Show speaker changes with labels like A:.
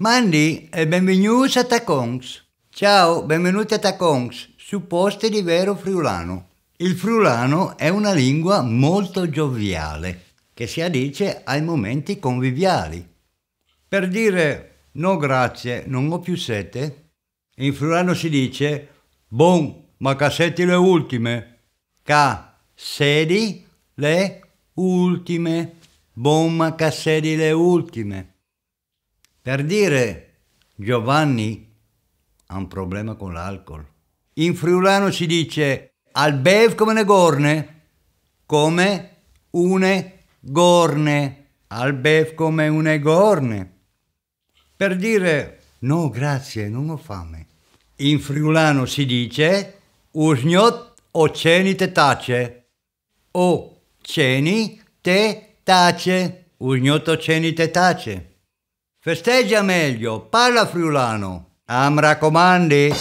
A: Mandi e benvenuti a Taconx. Ciao, benvenuti a Taconx, supposte di vero friulano. Il friulano è una lingua molto gioviale, che si addice ai momenti conviviali. Per dire no grazie, non ho più sete, in friulano si dice bon, ma cassetti le ultime. Ca, sedi, le ultime. Bon, ma cassetti le ultime. Per dire Giovanni ha un problema con l'alcol. In friulano si dice al bev come ne gorne, come une gorne, al bev come une gorne. Per dire no grazie, non ho fame. In friulano si dice usgnot o ceni te tace, o ceni te tace, usgnot o ceni te tace. Festeggia meglio, parla friulano. Ah, mi raccomandi?